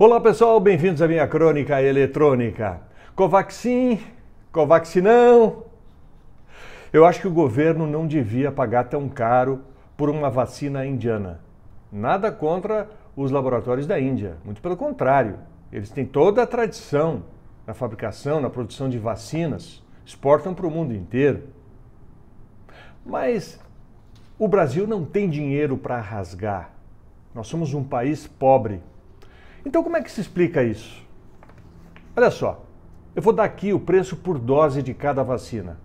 Olá pessoal, bem-vindos à minha crônica eletrônica. Covaxin, Covaxinão. Eu acho que o governo não devia pagar tão caro por uma vacina indiana. Nada contra os laboratórios da Índia, muito pelo contrário. Eles têm toda a tradição na fabricação, na produção de vacinas, exportam para o mundo inteiro. Mas o Brasil não tem dinheiro para rasgar. Nós somos um país pobre. Então, como é que se explica isso? Olha só, eu vou dar aqui o preço por dose de cada vacina.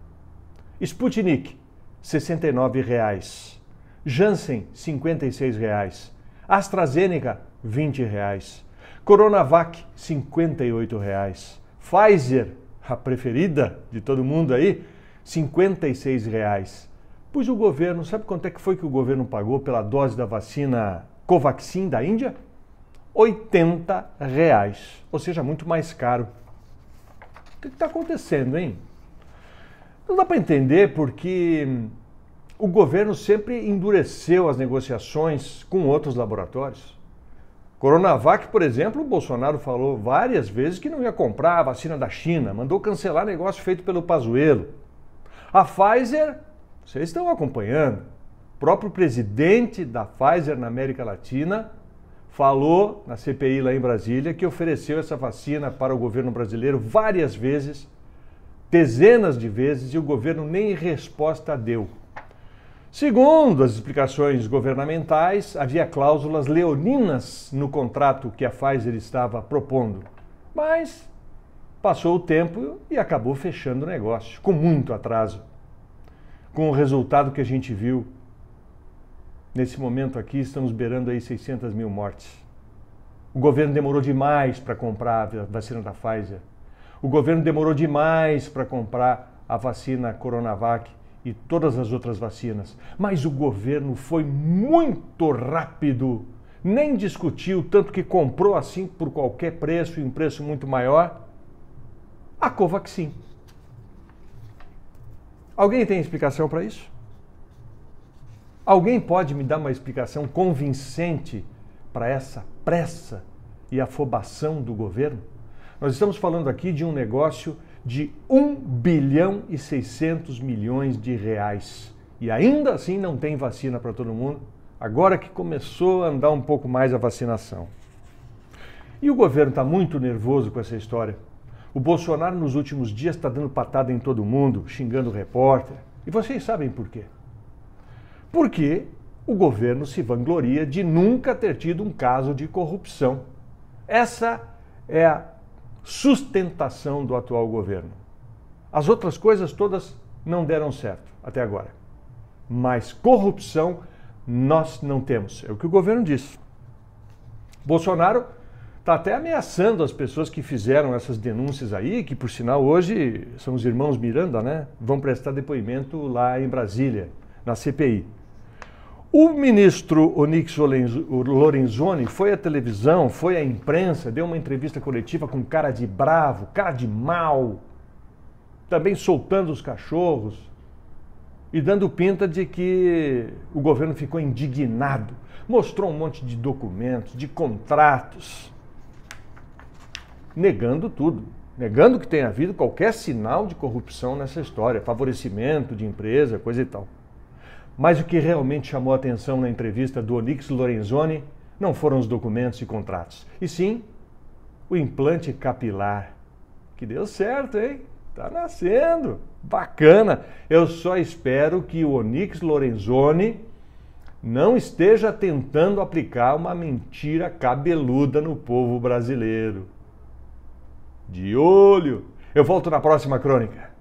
Sputnik, R$ 69,00. Janssen, R$ 56,00. AstraZeneca, R$ 20,00. Coronavac, R$ 58,00. Pfizer, a preferida de todo mundo aí, R$ 56,00. Pois o governo, sabe quanto é que foi que o governo pagou pela dose da vacina Covaxin da Índia? 80 reais, ou seja, muito mais caro. O que está acontecendo, hein? Não dá para entender porque hum, o governo sempre endureceu as negociações com outros laboratórios. Coronavac, por exemplo, o Bolsonaro falou várias vezes que não ia comprar a vacina da China, mandou cancelar negócio feito pelo Pazuello. A Pfizer, vocês estão acompanhando, o próprio presidente da Pfizer na América Latina falou na CPI lá em Brasília que ofereceu essa vacina para o governo brasileiro várias vezes, dezenas de vezes, e o governo nem resposta deu. Segundo as explicações governamentais, havia cláusulas leoninas no contrato que a Pfizer estava propondo. Mas passou o tempo e acabou fechando o negócio, com muito atraso. Com o resultado que a gente viu, Nesse momento aqui, estamos beirando aí 600 mil mortes. O governo demorou demais para comprar a vacina da Pfizer. O governo demorou demais para comprar a vacina Coronavac e todas as outras vacinas. Mas o governo foi muito rápido, nem discutiu, tanto que comprou assim por qualquer preço e um preço muito maior a Covaxin. Alguém tem explicação para isso? Alguém pode me dar uma explicação convincente para essa pressa e afobação do governo? Nós estamos falando aqui de um negócio de 1 bilhão e 600 milhões de reais. E ainda assim não tem vacina para todo mundo, agora que começou a andar um pouco mais a vacinação. E o governo está muito nervoso com essa história. O Bolsonaro nos últimos dias está dando patada em todo mundo, xingando o repórter. E vocês sabem por quê porque o governo se vangloria de nunca ter tido um caso de corrupção. Essa é a sustentação do atual governo. As outras coisas todas não deram certo até agora. Mas corrupção nós não temos. É o que o governo diz. Bolsonaro está até ameaçando as pessoas que fizeram essas denúncias aí, que por sinal hoje são os irmãos Miranda, né? Vão prestar depoimento lá em Brasília, na CPI. O ministro Onix Lorenzoni foi à televisão, foi à imprensa, deu uma entrevista coletiva com cara de bravo, cara de mal, também soltando os cachorros e dando pinta de que o governo ficou indignado. Mostrou um monte de documentos, de contratos, negando tudo, negando que tenha havido qualquer sinal de corrupção nessa história, favorecimento de empresa, coisa e tal. Mas o que realmente chamou a atenção na entrevista do Onyx Lorenzoni não foram os documentos e contratos, e sim o implante capilar. Que deu certo, hein? Tá nascendo. Bacana. Eu só espero que o Onyx Lorenzoni não esteja tentando aplicar uma mentira cabeluda no povo brasileiro. De olho! Eu volto na próxima crônica.